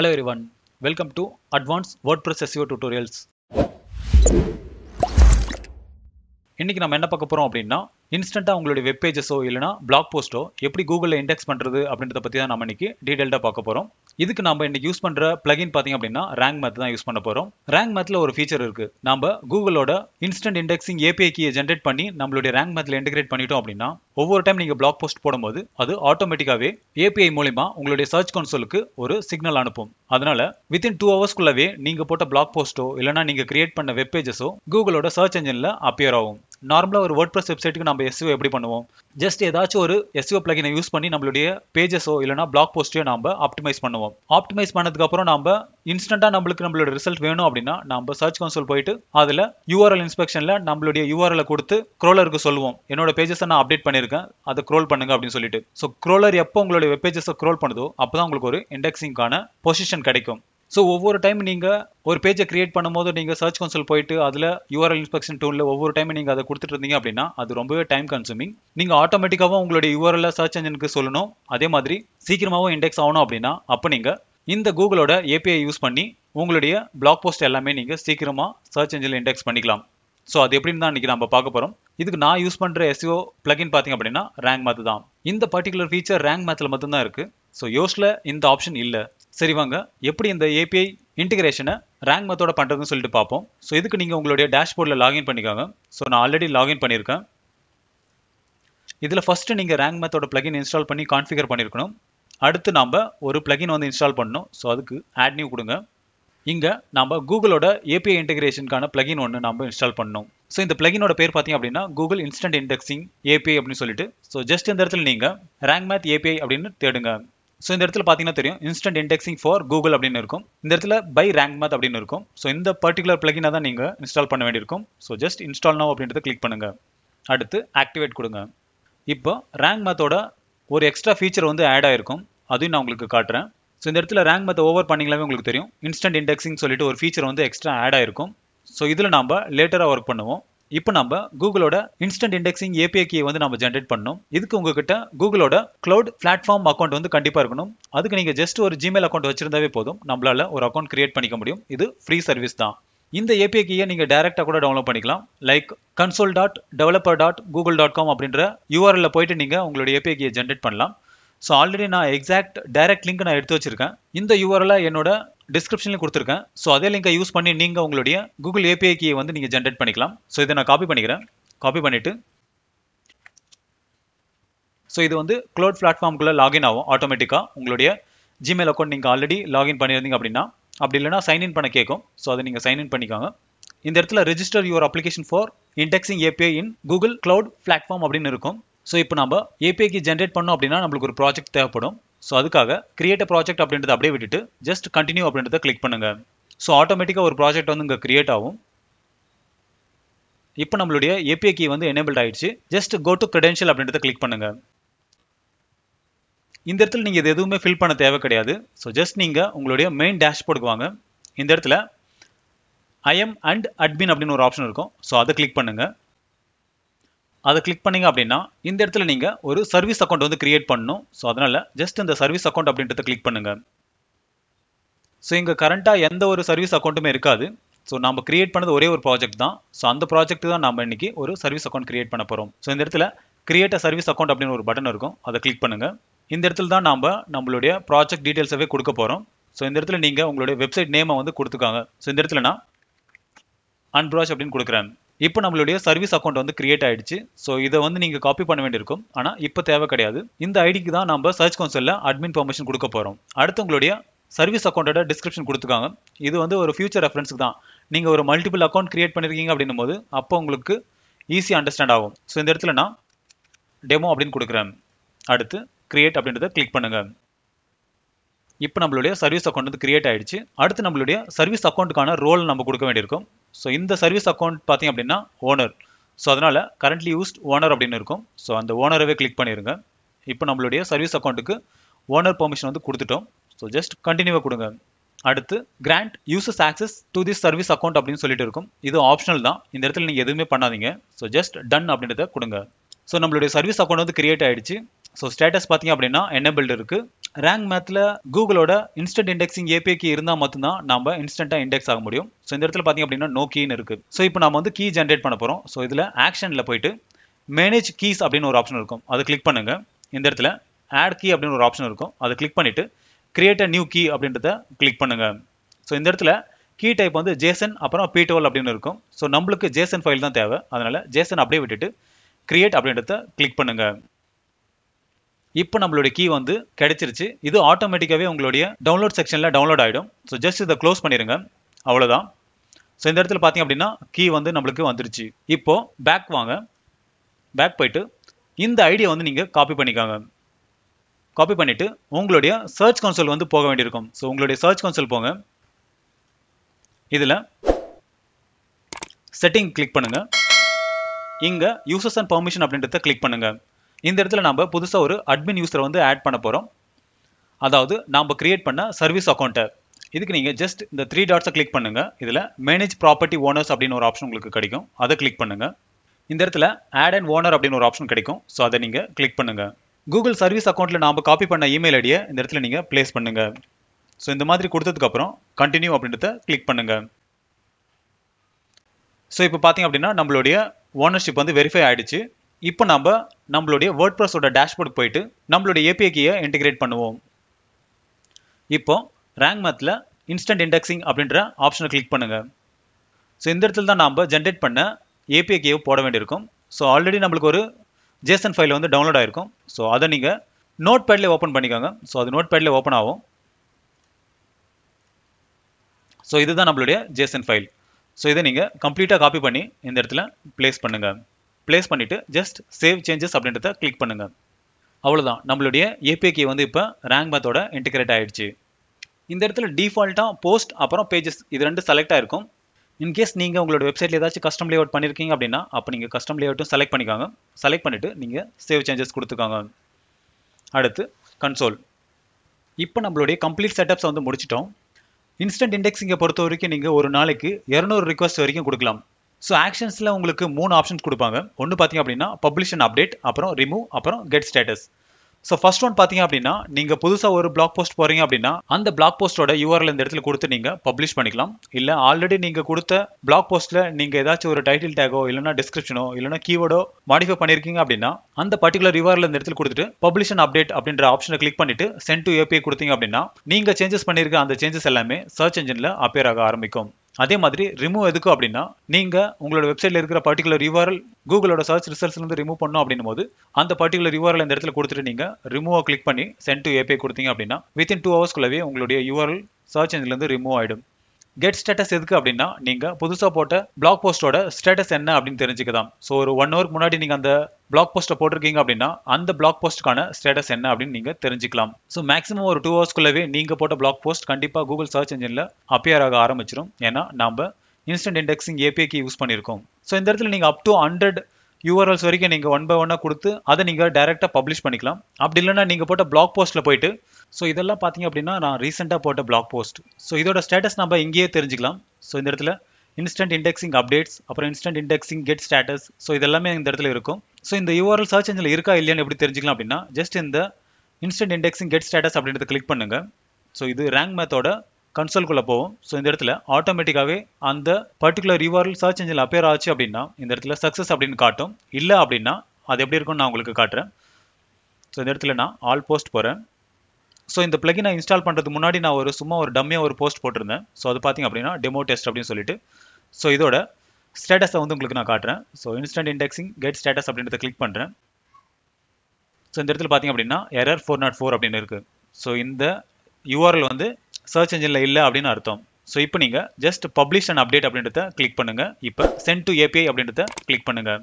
Hello everyone, welcome to Advanced WordPress SEO Tutorials. இன்னைக்கு நம்ம என்ன பார்க்க போகிறோம் அப்படின்னா இன்ஸ்டண்ட்டாக உங்களுடைய வெப் பேஜஸோ இல்லைனா பிளாக் போஸ்ட்டோ எப்படி கூகுளில் இண்டெக்ஸ் பண்ணுறது அப்படின்றத பற்றி தான் நம்ம இன்றைக்கி டீட்டெயில்டாக பார்க்க போகிறோம் இதுக்கு நம்ம இன்றைக்கி யூஸ் பண்ணுற ப்ளகின் பார்த்திங்க அப்படின்னா ரேங்க் மேத் தான் யூஸ் பண்ண போகிறோம் ரேங்க் மேத்தில் ஒரு ஃபீச்சர் இருக்குது நம்ம கூகுளோட இன்ஸ்டன்ட் இண்டெக்ஸிங் ஏபிஐ கியை ஜென்ரேட் பண்ணி நம்மளுடைய ரேங்க் மேத்தில் இன்டெகிரேட் பண்ணிட்டோம் அப்படின்னா ஒவ்வொரு டைம் நீங்கள் பிளாக் போஸ்ட் போடும்போது அது ஆட்டோமேட்டிக்காகவே ஏபிஐ மூலிமா உங்களுடைய சர்ச் கன்சோலுக்கு ஒரு சிக்னல் அனுப்பும் அதனால வித்தின் டூ ஹவர்ஸ்க்குள்ளவே நீங்கள் போட்ட பிளாக் போஸ்ட்டோ இல்லைனா நீங்கள் கிரியேட் பண்ண வெப் பேஜஸோ கூகுளோட சர்ச் என்ஜினில் அப்பியர் ஆகும் நார்மலாக ஒரு வேர்ட் ப்ரெஸ் வெப்சைட்டுக்கு நம்ம நம்ம எஸ்இஓ எப்படி பண்ணுவோம் ஜஸ்ட் ஏதாச்சும் ஒரு எஸ்யூ பிளகினை யூஸ் பண்ணி நம்மளுடைய பேஜஸோ இல்லைனா பிளாக் போஸ்ட்டையோ நம்ம ஆப்டிமைஸ் பண்ணுவோம் ஆப்டிமைஸ் பண்ணதுக்கப்புறம் நம்ம இன்ஸ்டண்ட்டாக நம்மளுக்கு நம்மளோட ரிசல்ட் வேணும் அப்படின்னா நம்ம சர்ச் கன்சோல் போயிட்டு அதில் யூஆர்எல் இன்ஸ்பெக்ஷனில் நம்மளுடைய யூஆர்எல் கொடுத்து க்ரோலருக்கு சொல்லுவோம் என்னோட பேஜஸை நான் அப்டேட் பண்ணியிருக்கேன் அதை க்ரோல் பண்ணுங்க அப்படின்னு சொல்லிட்டு ஸோ க்ரோலர் எப்போ உங்களுடைய வெப் பேஜஸை க்ரோல் பண்ணுதோ அப்போ தான் உங்களுக்கு ஒரு இண்டெக்ஸிங்கான பொசிஷன் கிடைக்கும் ஸோ ஒவ்வொரு டைம் நீங்கள் ஒரு பேஜை கிரியேட் பண்ணும்போது நீங்கள் சர்ச் கன்சல் போயிட்டு அதில் யூஆர்எல் இன்ஸ்பெக்ஷன் டூனில் ஒவ்வொரு டைம் நீங்கள் அதை கொடுத்துட்டு இருந்தீங்க அப்படின்னா அது ரொம்பவே டைம் கன்சூமிங் நீங்கள் ஆட்டோமேட்டிக்காகவும் உங்களுடைய யூஆர்எல் சர்ச் என்ஜினுக்கு சொல்லணும் அதே மாதிரி சீக்கிரமாகவும் இண்டெக்ஸ் ஆகணும் அப்படின்னா அப்போ நீங்கள் இந்த கூகுளோட ஏபிஐ யூஸ் பண்ணி உங்களுடைய பிளாக் போஸ்ட் எல்லாமே நீங்கள் சீக்கிரமாக சர்ச் என்ஜினில் இண்டெக்ஸ் பண்ணிக்கலாம் ஸோ அது எப்படின்னு தான் இன்றைக்கி நம்ம பார்க்க போகிறோம் இதுக்கு நான் யூஸ் பண்ணுற எஸ்இஓ பிளகின் பார்த்தீங்க அப்படின்னா ரேங்க் மேத் தான் இந்த பர்டிகுலர் ஃபீச்சர் ரேங்க் மேத்தில் மட்டும்தான் இருக்குது ஸோ யோஸ்டில் இந்த ஆப்ஷன் இல்லை சரி வாங்க எப்படி இந்த ஏபிஐ இன்டிகிரேஷனை ரேங்க் மெத்தோட பண்ணுறதுன்னு சொல்லிட்டு பார்ப்போம் ஸோ இதுக்கு நீங்கள் உங்களுடைய டேஷ்போர்டில் லாகின் பண்ணிக்கோங்க ஸோ நான் ஆல்ரெடி லாகின் பண்ணியிருக்கேன் இதில் ஃபஸ்ட்டு நீங்கள் ரேங்க் மெத்தோட பிளகின் இன்ஸ்டால் பண்ணி கான்ஃபிகர் பண்ணியிருக்கணும் அடுத்து நாம் ஒரு பிளகின் வந்து இன்ஸ்டால் பண்ணணும் ஸோ அதுக்கு ஆட் நியூ கொடுங்க இங்கே நம்ம கூகுளோட ஏபிஐ இன்டெகிரேஷனுக்கான பிளகின் ஒன்று நம்ம இன்ஸ்டால் பண்ணணும் ஸோ இந்த பிளகினோட பேர் பார்த்தீங்க அப்படின்னா கூகுள் இன்ஸ்டன்ட் இண்டெக்ஸிங் ஏபிஐ அப்படின்னு சொல்லிட்டு ஸோ ஜஸ்ட் இந்த இடத்துல நீங்கள் ரேங்க் மேத் ஏபிஐ அப்படின்னு தேடுங்க ஸோ இந்த இடத்துல பார்த்தீங்கன்னா தெரியும் இன்ஸ்டன்ட் இண்டெக்ஸிங் ஃபார் கூகுள் அப்படின்னு இருக்கும் இந்த இடத்துல பை ரேங்க் மேத் அப்படின்னு இருக்கும் ஸோ இந்த பர்டிகுலர் பிளகினை தான் நீங்கள் இன்ஸ்டால் பண்ண வேண்டியிருக்கும் ஸோ ஜஸ்ட் இன்ஸ்டால் நோ அப்படின்றத கிளிக் பண்ணுங்கள் அடுத்து ஆக்டிவேட் கொடுங்க இப்போ ரேங்க் மேத்தோட ஒரு எக்ஸ்ட்ரா ஃபீச்சர் வந்து ஆட் ஆகிருக்கும் அதையும் நான் உங்களுக்கு காட்டுறேன் ஸோ இந்த இடத்துல ரேங்க் மேத் ஓவர் பண்ணிங்களாவே உங்களுக்கு தெரியும் இன்ஸ்டன்ட் இண்டெக்ஸிங் சொல்லிட்டு ஒரு ஃபீச்சர் வந்து எக்ஸ்ட்ரா ஆட் ஆகிருக்கும் ஸோ இதில் நாம் லேட்டராக ஒர்க் பண்ணுவோம் இப்போ நம்ம கூகுளோட இன்ஸ்டன்ட் இண்டெக்ஸிங் ஏபிஐ வந்து நம்ம ஜென்ரேட் பண்ணணும் இதுக்கு உங்ககிட்ட கூகுளோட கிளவுட் பிளாட்ஃபார்ம் அக்கௌண்ட் வந்து கண்டிப்பாக இருக்கணும் அதுக்கு நீங்கள் ஜஸ்ட் ஒரு ஜிமெயில் அக்கௌண்ட் வச்சிருந்தாவே போதும் நம்மளால ஒரு அக்கௌண்ட் கிரியேட் பண்ணிக்க முடியும் இது ஃப்ரீ சர்வீஸ் தான் இந்த ஏபிஐ கீயை நீங்கள் டேரெக்டாக கூட டவுன்லோட் பண்ணிக்கலாம் like console dot developer dot Google dot com அப்படின்ற யூஆர்எல்ல போயிட்டு நீங்கள் உங்களுடைய ஏபிஐ கீயை ஜென்ரேட் பண்ணலாம் ஸோ ஆல்ரெடி நான் எக்ஸாக்ட் டைரக்ட் லிங்க் நான் எடுத்து வச்சிருக்கேன் இந்த யூஆர்எல்ல என்னோட டிஸ்கிரிப்ஷனில் கொடுத்துருக்கேன் ஸோ அதே லிங்கை யூஸ் பண்ணி நீங்கள் உங்களுடைய கூகுள் ஏபிஐ கீயை வந்து நீங்கள் ஜென்ரேட் பண்ணிக்கலாம் ஸோ இதை நான் காப்பி பண்ணிக்கிறேன் காப்பி பண்ணிவிட்டு ஸோ இது வந்து க்ளோட் பிளாட்ஃபார்முக்குள்ளே லாகின் ஆகும் ஆட்டோமேட்டிக்காக உங்களுடைய ஜிமெயில் அக்கௌண்ட் நீங்கள் ஆல்ரெடி லாகின் பண்ணியிருந்தீங்க அப்படின்னா அப்படி இல்லைனா சைன்இன் பண்ண கேட்கும் ஸோ அதை நீங்கள் சைன்இன் பண்ணிக்காங்க இந்த இடத்துல register your application for indexing API in Google cloud platform அப்படின்னு இருக்கும் ஸோ இப்போ நம்ம ஏபிஐக்கு ஜென்ரேட் பண்ணோம் அப்படின்னா நம்மளுக்கு ஒரு ப்ராஜெக்ட் தேவைப்படும் ஸோ அதுக்காக கிரியேட் ப்ராஜெக்ட் அப்படின்றத அப்படியே விட்டுட்டு ஜஸ்ட் கண்டினியூ அப்படின்றத கிளிக் பண்ணுங்கள் ஸோ ஆட்டோமேட்டிக்காக ஒரு ப்ராஜெக்ட் வந்து இங்கே கிரியேட் ஆகும் இப்போ நம்மளுடைய ஏபிஐ கீ வந்து எனேபிள்ட் ஆயிடுச்சு ஜஸ்ட் கோ டு க்ரெடென்ஷியல் அப்படின்றத கிளிக் பண்ணுங்கள் இந்த இடத்துல நீங்கள் இது எதுவுமே ஃபில் பண்ண தேவை கிடையாது ஸோ ஜஸ்ட் நீங்கள் உங்களுடைய மெயின் டேஷ்போர்டுக்கு வாங்க இந்த இடத்துல ஐஎம் அண்ட் அட்மின் அப்படின்னு ஒரு ஆப்ஷன் இருக்கும் ஸோ அதை கிளிக் பண்ணுங்கள் அதை கிளிக் பண்ணிங்க அப்படின்னா இந்த இடத்துல நீங்கள் ஒரு சர்வீஸ் அக்கௌண்ட் வந்து கிரியேட் பண்ணணும் ஸோ அதனால் ஜஸ்ட் இந்த சர்வீஸ் அக்கௌண்ட் அப்படின்றத கிளிக் பண்ணுங்கள் ஸோ இங்கே கரண்ட்டாக எந்த ஒரு சர்வீஸ் அக்கௌண்ட்டுமே இருக்காது ஸோ நம்ம கிரியேட் பண்ணது ஒரே ஒரு ப்ராஜெக்ட் தான் ஸோ அந்த ப்ராஜெக்ட் தான் நம்ம இன்றைக்கி ஒரு சர்வீஸ் அக்கௌண்ட் கிரியேட் பண்ண போகிறோம் ஸோ இந்த இடத்துல கிரியேட் அ சர்வீஸ் அக்கௌண்ட் அப்படின்னு ஒரு பட்டன் இருக்கும் அதை கிளிக் பண்ணுங்கள் இந்த இடத்துல தான் நம்ம நம்மளுடைய ப்ராஜெக்ட் டீட்டெயில்ஸாகவே கொடுக்க போகிறோம் ஸோ இந்த இடத்துல நீங்கள் உங்களுடைய வெப்சைட் நேமை வந்து கொடுத்துக்காங்க ஸோ இந்த இடத்துல நான் அன்ப்ராஜ் அப்படின்னு கொடுக்குறேன் இப்போ நம்மளுடைய சர்வீஸ் அக்கௌண்ட் வந்து கிரியேட் ஆயிடுச்சு ஸோ இதை வந்து நீங்கள் காப்பி பண்ண வேண்டியிருக்கும் ஆனால் இப்போ தேவை கிடையாது இந்த ஐடிக்கு தான் நம்ம சர்ச் கவுன்சிலில் அட்மின் பர்மிஷன் கொடுக்க போகிறோம் அடுத்து உங்களுடைய சர்வீஸ் அக்கௌண்ட்டோட டிஸ்கிரிப்ஷன் கொடுத்துக்காங்க இது வந்து ஒரு ஃபியூச்சர் ரெஃபரன்ஸுக்கு தான் நீங்கள் ஒரு மல்டிபிள் அக்கௌண்ட் கிரியேட் பண்ணியிருக்கீங்க அப்படின்னும் போது அப்போ உங்களுக்கு ஈஸியாக அண்டர்ஸ்டாண்ட் ஆகும் ஸோ இந்த இடத்துல நான் டெமோ அப்படின்னு கொடுக்குறேன் அடுத்து கிரியேட் அப்படின்றத கிளிக் பண்ணுங்கள் இப்போ நம்மளுடைய சர்வீஸ் அக்கௌண்ட் வந்து கிரியேட் ஆயிடுச்சு அடுத்து நம்மளுடைய சர்வீஸ் அக்கௌண்ட்டுக்கான ரோல் நம்ம கொடுக்க வேண்டியிருக்கும் ஸோ இந்த சர்வீஸ் அக்கௌண்ட் பார்த்திங்க அப்படின்னா ஓனர் ஸோ அதனால் கரண்ட்லி யூஸ்ட் ஓனர் அப்படின்னு இருக்கும் ஸோ அந்த ஓனரவே கிளிக் பண்ணிடுங்க இப்போ நம்மளுடைய சர்வீஸ் அக்கௌண்ட்டுக்கு ஓனர் பெர்மிஷன் வந்து கொடுத்துட்டோம் ஸோ ஜஸ்ட் கண்டினியூவாக கொடுங்க அடுத்து கிராண்ட் யூசஸ் access to this service account அப்படின்னு சொல்லிட்டு இருக்கும் இது ஆப்ஷனல் தான் இந்த இடத்துல நீங்கள் எதுவுமே பண்ணாதீங்க ஸோ ஜஸ்ட் டன் அப்படின்றத கொடுங்க ஸோ நம்மளுடைய சர்வீஸ் அக்கௌண்ட் வந்து கிரியேட் ஆகிடுச்சு ஸோ ஸ்டேட்டஸ் பார்த்தீங்க அப்படின்னா என்னபிள்டு இருக்குது ரேங்க் மேத்தில் கூகுளோட இன்ஸ்டன்ட் இண்டெக்ஸிங் ஏபிஐக்கு இருந்தால் மட்டும்தான் நம்ம இன்ஸ்டண்ட்டாக இண்டெக்ஸ் ஆக முடியும் ஸோ இந்த இடத்துல பார்த்தீங்க அப்படின்னா நோ கீன்னு இருக்குது ஸோ இப்போ நம்ம வந்து கீ ஜென்ரேட் பண்ண போகிறோம் ஸோ இதில் ஆக்ஷனில் போயிட்டு மேனேஜ் கீஸ் அப்படின்னு ஒரு ஆப்ஷன் இருக்கும் அதை கிளிக் பண்ணுங்கள் இந்த இடத்துல ஆட் கீ அப்படின்னு ஒரு ஆப்ஷன் இருக்கும் அதை கிளிக் பண்ணிவிட்டு கிரியேட் அ நியூ கீ அப்படின்றத கிளிக் பண்ணுங்கள் ஸோ இந்த இடத்துல கீ டைப் வந்து ஜேசன் அப்புறம் பிடோல் அப்படின்னு இருக்கும் ஸோ நம்மளுக்கு ஜேசன் ஃபைல் தான் தேவை அதனால் ஜேசன் அப்படியே விட்டுட்டு கிரியேட் அப்படின்றத கிளிக் பண்ணுங்கள் இப்போ நம்மளுடைய கீ வந்து கிடைச்சிருச்சு இது ஆட்டோமேட்டிக்காகவே உங்களுடைய டவுன்லோட் செக்ஷனில் டவுன்லோட் ஆகிடும் ஸோ ஜஸ்ட் இதை க்ளோஸ் பண்ணிடுங்க அவ்வளோதான் ஸோ இந்த இடத்துல பார்த்தீங்க அப்படின்னா கீ வந்து நம்மளுக்கு வந்துருச்சு இப்போது பேக் வாங்க பேக் போயிட்டு இந்த ஐடியா வந்து நீங்கள் காப்பி பண்ணிக்காங்க காப்பி பண்ணிவிட்டு உங்களுடைய சர்ச் கவுன்சில் வந்து போக வேண்டியிருக்கும் ஸோ உங்களுடைய சர்ச் கவுன்சில் போங்க இதில் செட்டிங் கிளிக் பண்ணுங்கள் இங்கே யூசர்ஸ் அண்ட் பர்மிஷன் அப்படின்றத கிளிக் பண்ணுங்கள் இந்த இடத்துல நம்ம புதுசாக ஒரு அட்மின் யூஸரை வந்து ஆட் பண்ண போகிறோம் அதாவது நாம் கிரியேட் பண்ண சர்வீஸ் அக்கௌண்ட்டை இதுக்கு நீங்கள் ஜஸ்ட் இந்த த்ரீ டாட்ஸை கிளிக் பண்ணுங்கள் இதில் மேனேஜ் ப்ராப்பர்ட்டி ஓனர்ஸ் அப்படின்னு ஒரு ஆப்ஷன் உங்களுக்கு கிடைக்கும் அதை கிளிக் பண்ணுங்கள் இந்த இடத்துல ஆட் அண்ட் ஓனர் அப்படின்னு ஒரு ஆப்ஷன் கிடைக்கும் ஸோ அதை நீங்கள் கிளிக் பண்ணுங்கள் கூகுள் சர்வீஸ் அக்கௌண்ட்டில் நாம் காப்பி பண்ண இமெயில் ஐடியை இந்த இடத்துல நீங்கள் ப்ளேஸ் பண்ணுங்கள் ஸோ இந்த மாதிரி கொடுத்ததுக்கப்புறம் கண்டினியூ அப்படின்றத கிளிக் பண்ணுங்கள் ஸோ இப்போ பார்த்தீங்க அப்படின்னா நம்மளுடைய ஓனர்ஷிப் வந்து வெரிஃபை ஆகிடுச்சு இப்போ நம்ம நம்மளுடைய வேர்ட் ப்ரெஸோட டேஷ்போர்டு போயிட்டு நம்மளுடைய ஏபிஐக்கியை இன்டிகிரேட் பண்ணுவோம் இப்போ ரேங்க் மேத்தில் இன்ஸ்டன்ட் இண்டெக்ஸிங் அப்படின்ற ஆப்ஷனை கிளிக் பண்ணுங்கள் ஸோ இந்த இடத்துல தான் நம்ம ஜென்ரேட் பண்ண ஏபிஐக்கியை போட வேண்டியிருக்கும் ஸோ ஆல்ரெடி நம்மளுக்கு ஒரு ஜேசன் ஃபைல் வந்து டவுன்லோட் ஆகிருக்கும் ஸோ அதை நீங்கள் நோட் பேட்லேயே ஓப்பன் பண்ணிக்கோங்க ஸோ அது நோட் பேட்லேயே ஓப்பன் ஆகும் ஸோ இதுதான் நம்மளுடைய ஜேசன் ஃபைல் ஸோ இதை நீங்கள் கம்ப்ளீட்டாக காப்பி பண்ணி இந்த இடத்துல ப்ளேஸ் பண்ணுங்கள் பிளேஸ் பண்ணிவிட்டு ஜஸ்ட் சேவ் சேஞ்சஸ் அப்படின்றத கிளிக் பண்ணுங்கள் அவ்வளோதான் நம்மளுடைய ஏபிகே வந்து இப்போ ரேங்க் மேத்தோட இன்டிகிரேட் ஆகிடுச்சு இந்த இடத்துல டிஃபால்ட்டாக போஸ்ட் அப்புறம் பேஜஸ் இது ரெண்டு செலக்ட் ஆகிருக்கும் இன்கேஸ் நீங்கள் உங்களோட வெப்சைட்டில் ஏதாச்சும் கஸ்டம் லேஅவுட் பண்ணியிருக்கீங்க அப்படின்னா அப்போ நீங்கள் கஸ்டம் லேஅவுட்டும் செலக்ட் பண்ணிக்காங்க செலக்ட் பண்ணிவிட்டு நீங்கள் சேவ் சேஞ்சஸ் கொடுத்துக்காங்க அடுத்து கன்சோல் இப்போ நம்மளுடைய கம்ப்ளீட் செட்டப்ஸ் வந்து முடிச்சிட்டோம் இன்ஸ்டன்ட் இண்டெக்ஸிங்கை பொறுத்த வரைக்கும் நீங்கள் ஒரு நாளைக்கு இரநூறு ரிக்வஸ்ட் வரைக்கும் கொடுக்கலாம் ஸோ ஆக்ஷன்ஸில் உங்களுக்கு மூணு ஆப்ஷன்ஸ் கொடுப்பாங்க ஒன்று பார்த்தீங்க அப்படின்னா பப்ளிஷ் அண்ட் அப்டேட் அப்புறம் ரிமூவ் அப்புறம் get status so first one பார்த்தீங்க அப்படின்னா நீங்கள் புதுசாக ஒரு பிளாக் போஸ்ட் போகிறீங்க அப்படின்னா அந்த பிளாக் போஸ்ட்டோட யூஆர்எல் இந்த இடத்துல கொடுத்து நீங்கள் பப்ளிஷ் பண்ணிக்கலாம் இல்லை ஆல்ரெடி நீங்கள் கொடுத்த பிளாக் போஸ்ட்டில் நீங்கள் ஏதாச்சும் ஒரு டைட்டில் டேகோ இல்லைனா டிஸ்கிரிப்ஷனோ இல்லைனா கீவேர்டோ மாடிஃபை பண்ணியிருக்கீங்க அப்படின்னா அந்த பர்டிகுலர் யூஆர்எல் இந்த இடத்துல கொடுத்துட்டு பப்ளிஷ் அண்ட் அப்டேட் அப்படின்ற ஆப்ஷனை கிளிக் பண்ணிட்டு சென்ட் டு ஏபிஐ கொடுத்தீங்க அப்படின்னா நீங்கள் சேஞ்சஸ் பண்ணியிருக்க அந்த சேஞ்சஸ் எல்லாமே சர்ச் என்ஜினில் அப்பியர் ஆக ஆரம்பிக்கும் அதே மாதிரி ரிமூவ் எதுக்கு அப்படின்னா நீங்கள் உங்களோட வெப்சைட்டில் இருக்கிற பர்டிகுலர் யூஆர்எல் கூகுளோட சர்ச் ரிசல்ட்ஸ்லேருந்து ரிமூவ் பண்ணோம் அப்படின்னும் போது அந்த பர்டிகுலர் யூஆர்எல் இந்த இடத்துல கொடுத்துட்டு நீங்கள் ரிமூவை கிளிக் பண்ணி சென்ட் டு ஏபிஐ கொடுத்தீங்க அப்படின்னா வித்தின் டூ ஹவர்ஸ்குள்ளவே உங்களுடைய யூஆர்எல் சர்ச் இன்ஜின்லேருந்து ரிமூவ் ஆகிடும் கெட் ஸ்டேட்டஸ் எதுக்கு அப்படின்னா நீங்க புதுசா போட்ட பிளாக் போஸ்டோட ஸ்டேட்டஸ் என்ன அப்படின்னு தெரிஞ்சுக்கலாம் ஸோ ஒரு ஒன் ஹவருக்கு முன்னாடி நீங்க அந்த பிளாக் போஸ்ட்டை போட்டிருக்கீங்க அப்படின்னா அந்த பிளாக் போஸ்ட்டுக்கான ஸ்டேட்டஸ் என்ன அப்படின்னு நீங்க தெரிஞ்சுக்கலாம் ஸோ மேக்ஸிமம் ஒரு டூ ஹவர்ஸ்க்குள்ளவே நீங்க போட்ட பிளாக் போஸ்ட் கண்டிப்பா கூகுள் சர்ச் இன்ஜின்ல அப்பியர் ஆக ஆரம்பிச்சிடும் ஏன்னா நம்ம இன்ஸ்டன்ட் இண்டெக்ஸிங் ஏபிஐக்கு யூஸ் பண்ணியிருக்கோம் ஸோ இந்த இடத்துல நீங்க அப் டு ஹண்ட்ரட் யூஆர்எல்ஸ் வரைக்கும் நீங்கள் ஒன் பை ஒன்னாக கொடுத்து அதை நீங்கள் டேரெக்டாக பப்ளிஷ் பண்ணிக்கலாம் அப்படி இல்லைன்னா நீங்கள் போட்ட பிளாக் போஸ்ட்டில் போயிட்டு ஸோ இதெல்லாம் பார்த்தீங்க அப்படின்னா நான் ரீசெண்டாக போட்ட பிளாக் போஸ்ட் ஸோ இதோட ஸ்டேட்டஸ் நம்ம இங்கேயே தெரிஞ்சுக்கலாம் ஸோ இந்த இடத்துல இன்ஸ்டன்ட் இண்டெக்ஸிங் அப்டேட்ஸ் அப்புறம் instant indexing get status so இதெல்லாமே இந்த இடத்துல இருக்கும் ஸோ இந்த யூஆர்எல் சர்ச் இன்ஜில் இருக்கா இல்லையான்னு எப்படி தெரிஞ்சிக்கலாம் அப்படின்னா ஜஸ்ட் இந்த இன்ஸ்டன்ட் இண்டெக்ஸிங் கெட் ஸ்டேட்டஸ் அப்படின்றத கிளிக் பண்ணுங்கள் ஸோ இது ரேங்க் மேத்தோட கன்சோல்குள்ளே போவோம் ஸோ இந்த இடத்துல ஆட்டோமேட்டிக்காகவே அந்த பர்டிகுலர் யூஆர்எல் சர்ச் இன்ஜினில் அப்பேர் ஆச்சு அப்படின்னா இந்த இடத்துல சக்ஸஸ் அப்படின்னு காட்டும் இல்லை அப்படின்னா அது எப்படி இருக்கும்னு நான் உங்களுக்கு காட்டுறேன் ஸோ இந்த இடத்துல நான் ஆல் போஸ்ட் போகிறேன் ஸோ இந்த பிளகினை இன்ஸ்டால் பண்ணுறதுக்கு முன்னாடி நான் ஒரு சும்மா ஒரு டம்மியாக ஒரு போஸ்ட் போட்டிருந்தேன் ஸோ அது பார்த்திங்க அப்படின்னா டெமோ டெஸ்ட் அப்படின்னு சொல்லிட்டு ஸோ இதோட ஸ்டேட்டஸை வந்து உங்களுக்கு நான் காட்டுறேன் so instant indexing get status அப்படின்றத கிளிக் பண்ணுறேன் ஸோ இந்த இடத்துல பார்த்திங்க அப்படின்னா எரர் ஃபோர் நாட் ஃபோர் அப்படின்னு இருக்குது ஸோ இந்த யூஆர்எல் வந்து சர்ச் இன்ஜினில் இல்லை அப்படின்னு அர்த்தம் ஸோ இப்போ நீங்கள் ஜஸ்ட் பப்ளிஷ் அண்ட் அப்டேட் அப்படின்றத கிளிக் பண்ணுங்கள் இப்போ சென்ட் டு ஏபிஐ அப்படின்றத கிளிக் பண்ணுங்கள்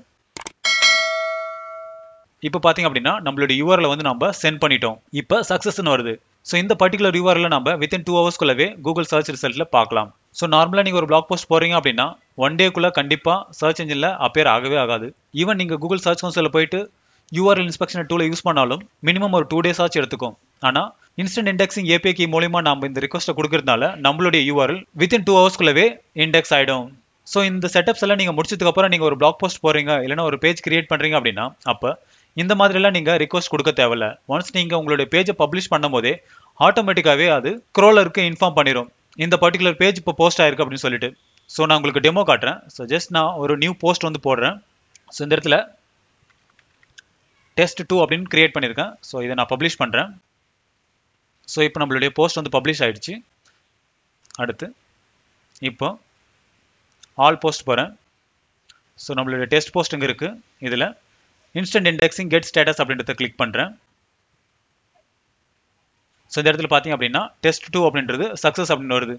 இப்போ பார்த்தீங்க அப்படின்னா நம்மளுடைய யூஆர்ல வந்து நம்ம சென்ட் பண்ணிட்டோம் இப்போ சக்ஸஸ்ன்னு வருது ஸோ இந்த பர்டிகுலர் யூஆர்ல நம்ம வித்தின் டூ ஹவர்ஸ்க்குள்ளவே கூகுள் சர்ச் ரிசல்ட்டில் பார்க்கலாம் ஸோ நார்மலாக நீங்கள் ஒரு பிளாக் போஸ்ட் போகிறீங்க அப்படின்னா ஒன் டேக்குள்ளே கண்டிப்பாக சர்ச் இன்ஜினில் அப்பேர் ஆகவே ஆகாது ஈவன் நீங்கள் கூகுள் சர்ச் கவுன்சிலில் போயிட்டு யூஆர்எல் இன்ஸ்பெக்ஷன் டூலை யூஸ் பண்ணாலும் மினிமம் ஒரு டூ டேஸ் ஆச்சு எடுத்துக்கும் ஆனால் இன்ஸ்டன்ட் இண்டெக்ஸிங் ஏபிஐக்கு மூலிமா நம்ம இந்த ரிக்வஸ்ட்டை கொடுக்கறதுனால நம்மளுடைய யூஆர்எல் வித்தின் டூ ஹவர்ஸ்குள்ளவே இண்டெக்ஸ் ஆகிடும் ஸோ இந்த செட்டப்ஸ் எல்லாம் நீங்கள் முடிச்சதுக்கப்புறம் நீங்கள் ஒரு பிளாக் போஸ்ட் போகிறீங்க இல்லைனா ஒரு பேஜ் கிரியேட் பண்ணுறீங்க அப்படின்னா அப்போ இந்த மாதிரிலாம் நீங்கள் ரிக்வஸ்ட் கொடுக்க தேவையில்ல ஒன்ஸ் நீங்கள் உங்களுடைய பேஜை பப்ளிஷ் பண்ணும் போதே ஆட்டோமேட்டிக்காகவே அது க்ரோலருக்கு இன்ஃபார்ம் பண்ணிடும் இந்த பர்டிகுலர் பேஜ் இப்போ போஸ்ட் ஆயிருக்கு அப்படின்னு சொல்லிட்டு ஸோ நான் உங்களுக்கு டெமோ காட்டுறேன் ஸோ ஜஸ்ட் நான் ஒரு நியூ போஸ்ட் வந்து போடுறேன் ஸோ இந்த இடத்துல டெஸ்ட் டூ அப்படின்னு கிரியேட் பண்ணியிருக்கேன் ஸோ இதை நான் பப்ளிஷ் பண்ணுறேன் ஸோ இப்போ நம்மளுடைய போஸ்ட் வந்து பப்ளிஷ் ஆகிடுச்சு அடுத்து இப்போ ஆல் போஸ்ட் போகிறேன் ஸோ நம்மளுடைய டெஸ்ட் போஸ்ட் இங்கே இருக்குது இதில் இன்ஸ்டன்ட் இண்டெக்ஸிங் கெட் ஸ்டேட்டஸ் அப்படின்றத கிளிக் பண்ணுறேன் ஸோ இந்த இடத்துல பார்த்தீங்க அப்படின்னா டெஸ்ட் டூ அப்படின்றது சக்ஸஸ் அப்படின்னு வருது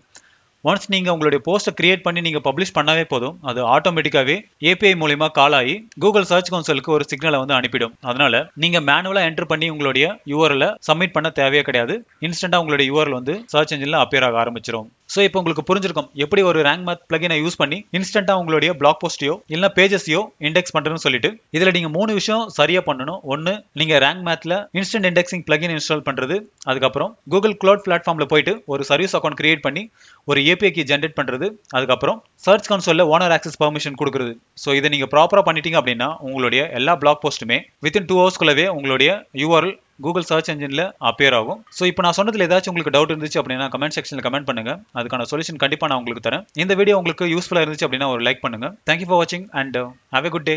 ஒன்ஸ் நீங்கள் உங்களுடைய போஸ்ட்டை கிரியேட் பண்ணி நீங்கள் பப்ளிஷ் பண்ணவே போதும் அது ஆட்டோமேட்டிக்காகவே ஏபிஐ மூலிமா கால் ஆகி கூகுள் சர்ச் கவுன்சிலுக்கு ஒரு சிக்னலை வந்து அனுப்பிடும் அதனால நீங்கள் மேனுவலாக என்டர் பண்ணி உங்களுடைய யூஆரில் சப்மிட் பண்ண தேவையே கிடையாது இன்ஸ்டண்ட்டாக உங்களுடைய யூஆரில் வந்து சர்ச் இன்ஜினில் அப்பியர் ஆக ஆரம்பிச்சிடும் ஸோ இப்போ உங்களுக்கு புரிஞ்சிருக்கும் எப்படி ஒரு ரேங்க் மேத் பிளகினை யூஸ் பண்ணி இன்ஸ்டண்ட்டாக உங்களுடைய பிளாக் போஸ்ட்டையோ இல்லை பேஜஸையோ இண்டெக்ஸ் பண்ணுறேன்னு சொல்லிட்டு இதில் நீங்கள் மூணு விஷயம் சரியாக பண்ணணும் ஒன்று நீங்கள் ரேங்க் மேத்தில் இன்ஸ்டன்ட் இண்டெக்ஸிங் பிளகின் இன்ஸ்டால் பண்ணுறது அதுக்கப்புறம் கூகுள் க்ளோட் பிளாட்ஃபார்மில் போயிட்டு ஒரு சர்வீஸ் அக்கௌண்ட் கிரியேட் பண்ணி ஒரு ஏபிஐ கீ ஜென்ரேட் பண்ணுறது அதுக்கப்புறம் சர்ச் கன்சோலில் ஓனர் ஆக்சஸ் பர்மிஷன் கொடுக்குறது ஸோ இதை நீங்கள் ப்ராப்பராக பண்ணிட்டீங்க அப்படின்னா உங்களுடைய எல்லா பிளாக் போஸ்ட்டுமே வித்தின் டூ ஹவர்ஸ்க்குள்ளவே உங்களுடைய யூஆர்எல் கூகுள் சர்ச் என்ஜினில் அப்பியர் ஆகும் ஸோ இப்போ நான் சொன்னதில் ஏதாச்சும் உங்களுக்கு டவுட் இருந்துச்சு அப்படின்னா கமெண்ட் செக்ஷனில் கமெண்ட் பண்ணுங்க அதுக்கான சொல்யூஷன் கண்டிப்பாக நான் உங்களுக்கு தரேன் இந்த வீடியோ உங்களுக்கு யூஸ்ஃபுல்லாக இருந்துச்சு அப்படின்னா ஒரு லைக் பண்ணுங்கள் தேங்க்யூ ஃபார் வாட்சிங் and have a good day